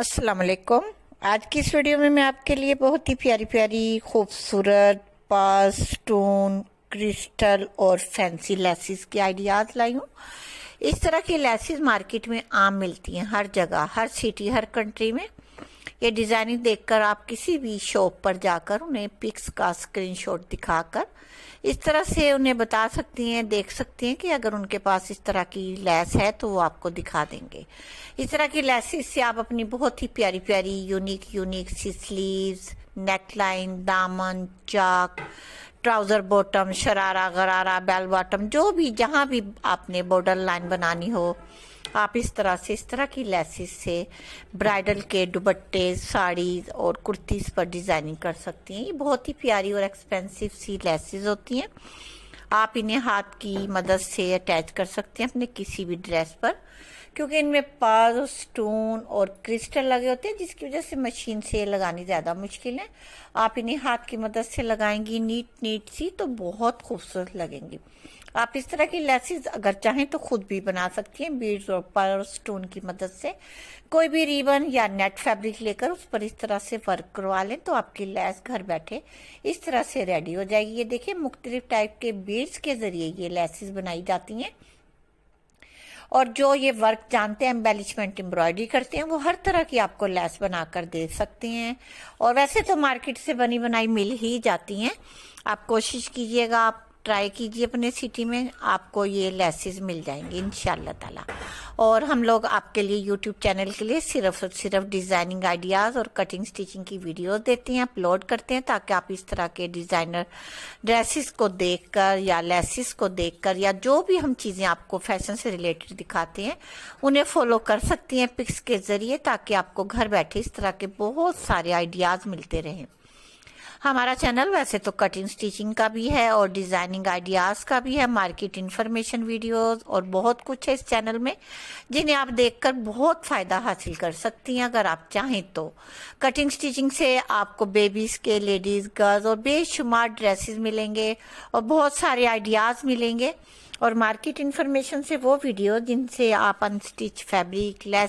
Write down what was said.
अस्सलाम वालेकुम आज की इस वीडियो में मैं आपके लिए बहुत ही प्यारी प्यारी खूबसूरत पास स्टोन क्रिस्टल और फैंसी लेसिस के आइडियाज़ लाई हूँ इस तरह की लेसिस मार्केट में आम मिलती हैं हर जगह हर सिटी हर कंट्री में ये डिज़ाइनिंग देखकर आप किसी भी शॉप पर जाकर उन्हें पिक्स का स्क्रीनशॉट दिखाकर इस तरह से उन्हें बता सकती हैं देख सकती हैं कि अगर उनके पास इस तरह की लैस है तो वो आपको दिखा देंगे इस तरह की लैसेस से आप अपनी बहुत ही प्यारी प्यारी यूनिक यूनिक सी स्लीव नेकलाइन दामन चाक ट्राउज़र बॉटम शरारा गरारा बेल बॉटम जो भी जहाँ भी आपने बॉर्डर लाइन बनानी हो आप इस तरह से इस तरह की लेसिस से ब्राइडल के दुबट्टे साड़ी और कुर्तीज़ पर डिज़ाइनिंग कर सकती हैं ये बहुत ही प्यारी और एक्सपेंसिव सी लेसिस होती हैं आप इन्हें हाथ की मदद से अटैच कर सकते हैं अपने किसी भी ड्रेस पर क्योंकि इनमें पाज स्टोन और क्रिस्टल लगे होते हैं जिसकी वजह से मशीन से लगानी ज़्यादा मुश्किल है आप इन्हें हाथ की मदद से लगाएंगी नीट नीट सी तो बहुत खूबसूरत लगेंगी आप इस तरह की लेसिस अगर चाहें तो खुद भी बना सकती हैं बीड्स और पर स्टोन की मदद से कोई भी रिबन या नेट फैब्रिक लेकर उस पर इस तरह से वर्क करवा लें तो आपकी लैस घर बैठे इस तरह से रेडी हो जाएगी ये देखिए मुख्तलिफ टाइप के बीड्स के ज़रिए ये लेसिस बनाई जाती हैं और जो ये वर्क जानते हैं एम्बेलिशमेंट एम्ब्रॉयडरी करते हैं वो हर तरह की आपको लेस बनाकर दे सकते हैं और वैसे तो मार्केट से बनी बनाई मिल ही जाती हैं आप कोशिश कीजिएगा आप ट्राई कीजिए अपने सिटी में आपको ये लेसेस मिल जाएंगी इन ताला और हम लोग आपके लिए यूट्यूब चैनल के लिए सिर्फ और सिर्फ डिज़ाइनिंग आइडियाज़ और कटिंग स्टिचिंग की वीडियोस देते हैं अपलोड करते हैं ताकि आप इस तरह के डिज़ाइनर ड्रेसेस को देखकर या लेसेस को देखकर या जो भी हम चीज़ें आपको फैशन से रिलेटेड दिखाते हैं उन्हें फॉलो कर सकती हैं पिक्स के ज़रिए ताकि आपको घर बैठे इस तरह के बहुत सारे आइडियाज़ मिलते रहें हमारा चैनल वैसे तो कटिंग स्टिचिंग का भी है और डिजाइनिंग आइडियाज का भी है मार्केट इन्फॉर्मेशन वीडियोस और बहुत कुछ है इस चैनल में जिन्हें आप देखकर बहुत फायदा हासिल कर सकती हैं अगर आप चाहें तो कटिंग स्टिचिंग से आपको बेबीज के लेडीज गर्ल्स और बेशुमार ड्रेसेस मिलेंगे और बहुत सारे आइडियाज मिलेंगे और मार्केट इन्फॉर्मेशन से वो वीडियो जिनसे आप अनस्टिच फैब्रिक लेस